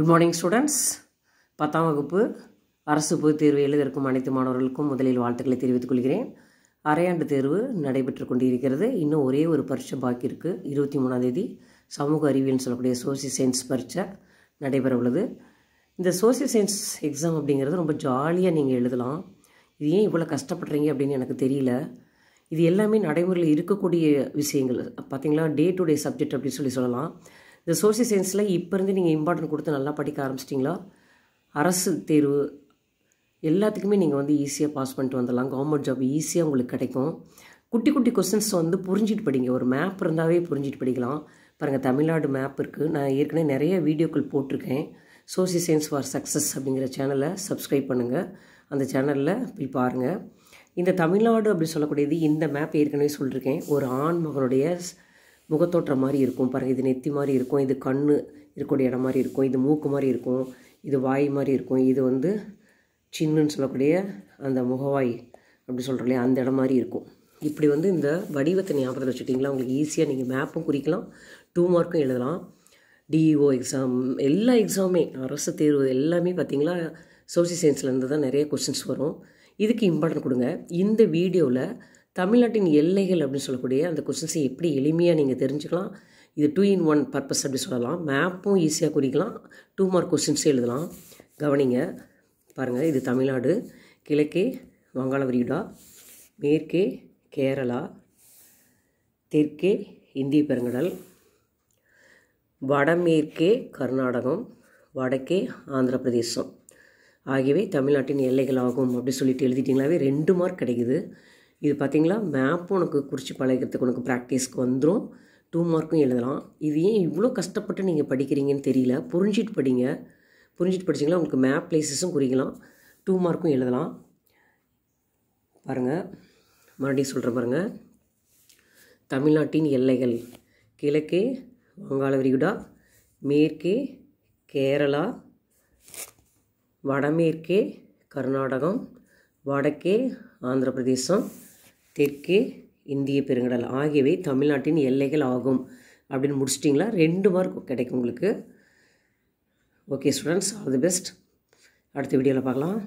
good morning students பத்தாம் வகுப்பு அரசு பொதுத் தேர்வு எழுதிருக்கும் அனைத்து மாணவர்களுக்கும் முதலில் வாழ்த்துக்களை தெரிவித்துக் கொள்கிறேன் அரையாண்டு தேர்வு நடைபெற்று கொண்டிருக்கிறது இன்னும் ஒரே ஒரு பரீட்சை பாக்கி இருக்குது இருபத்தி மூணாம் தேதி சமூக அறிவியல்னு சொல்லக்கூடிய சோசியல் சயின்ஸ் பரீட்சை நடைபெற உள்ளது இந்த சோசியல் சயின்ஸ் எக்ஸாம் அப்படிங்கிறது ரொம்ப ஜாலியாக நீங்கள் எழுதலாம் இது ஏன் இவ்வளோ கஷ்டப்படுறீங்க அப்படின்னு எனக்கு தெரியல இது எல்லாமே நடைமுறையில் இருக்கக்கூடிய விஷயங்கள் பார்த்தீங்களா டே டு டே சப்ஜெக்ட் அப்படின்னு சொல்லி சொல்லலாம் இந்த சோசியல் சயின்ஸில் இப்போ இருந்து நீங்கள் இம்பார்ட்டன்ட் கொடுத்து நல்லா படிக்க ஆரம்பிச்சிட்டிங்களா அரசு தேர்வு எல்லாத்துக்குமே நீங்கள் வந்து ஈஸியாக பாஸ் பண்ணிட்டு வந்துடலாம் கவர்மெண்ட் ஜாப் ஈஸியாக உங்களுக்கு கிடைக்கும் குட்டி குட்டி கொஸ்டின்ஸ் வந்து புரிஞ்சிட்டு படிங்க ஒரு மேப் இருந்தாவே புரிஞ்சிட்டு படிக்கலாம் பாருங்கள் தமிழ்நாடு மேப் இருக்குது நான் ஏற்கனவே நிறைய வீடியோக்கள் போட்டிருக்கேன் சோசியல் சயின்ஸ் ஃபார் சக்ஸஸ் அப்படிங்கிற சேனலை சப்ஸ்கிரைப் பண்ணுங்கள் அந்த சேனலில் போய் பாருங்கள் இந்த தமிழ்நாடு அப்படி சொல்லக்கூடியது இந்த மேப் ஏற்கனவே சொல்லியிருக்கேன் ஒரு ஆண் மகனுடைய முகத்தோற்றம் மாதிரி இருக்கும் பாருங்கள் இது நெத்தி மாதிரி இருக்கும் இது கண் இருக்கக்கூடிய இடம் மாதிரி இருக்கும் இது மூக்கு மாதிரி இருக்கும் இது வாய் மாதிரி இருக்கும் இது வந்து சின்னுன்னு சொல்லக்கூடிய அந்த முகவாய் அப்படி சொல்கிறோம் அந்த இடம் மாதிரி இருக்கும் இப்படி வந்து இந்த வடிவத்தை ஞாபகத்தில் வச்சுட்டிங்களா உங்களுக்கு ஈஸியாக நீங்கள் மேப்பும் குறிக்கலாம் டூ மார்க்கும் எழுதலாம் டிஇஓ எக்ஸாம் e எல்லா எக்ஸாமுமே அரசு தேர்வு எல்லாமே பார்த்திங்களா சோசியல் சயின்ஸ்லேருந்து தான் நிறைய கொஷின்ஸ் வரும் இதுக்கு இம்பார்ட்டன்ட் கொடுங்க இந்த வீடியோவில் தமிழ்நாட்டின் எல்லைகள் அப்படின்னு சொல்லக்கூடிய அந்த கொஸ்டின்ஸை எப்படி எளிமையாக நீங்கள் தெரிஞ்சுக்கலாம் இது டூ இன் ஒன் பர்பஸ் அப்படின்னு சொல்லலாம் மேப்பும் ஈஸியாக குறிக்கலாம் டூ மார்க் கொஸ்டின்ஸும் எழுதலாம் கவனிங்க பாருங்கள் இது தமிழ்நாடு கிழக்கே வங்காள விரிகுடா மேற்கே கேரளா தெற்கே இந்திய பெருங்கடல் வடமேற்கே கர்நாடகம் வடக்கே ஆந்திர பிரதேசம் ஆகியவை தமிழ்நாட்டின் எல்லைகள் ஆகும் அப்படி சொல்லிட்டு எழுதிட்டிங்களாவே ரெண்டு மார்க் கிடைக்குது இது பார்த்திங்களா மேப்பும் உனக்கு குறித்து பழகிறதுக்கு உனக்கு ப்ராக்டிஸ்க்கு வந்துடும் டூ மார்க்கும் எழுதலாம் இது ஏன் இவ்வளோ கஷ்டப்பட்டு நீங்கள் படிக்கிறீங்கன்னு தெரியல புரிஞ்சிட்டு படிங்க புரிஞ்சிட்டு படிச்சிங்களா உங்களுக்கு மேப் பிளேசஸும் குறிக்கலாம் டூ மார்க்கும் எழுதலாம் பாருங்கள் மறுபடியும் சொல்கிற பாருங்கள் தமிழ்நாட்டின் எல்லைகள் கிழக்கே வங்காள விரிகுடா மேற்கே கேரளா வடமேற்கே கர்நாடகம் வடக்கே ஆந்திர பிரதேசம் தெற்கே இந்திய பெருங்கடல் ஆகியவை தமிழ்நாட்டின் எல்லைகள் ஆகும் அப்படின்னு முடிச்சிட்டிங்களா ரெண்டு மார்க் கிடைக்கும் உங்களுக்கு okay students all the best அடுத்த வீடியோவில் பார்க்கலாம்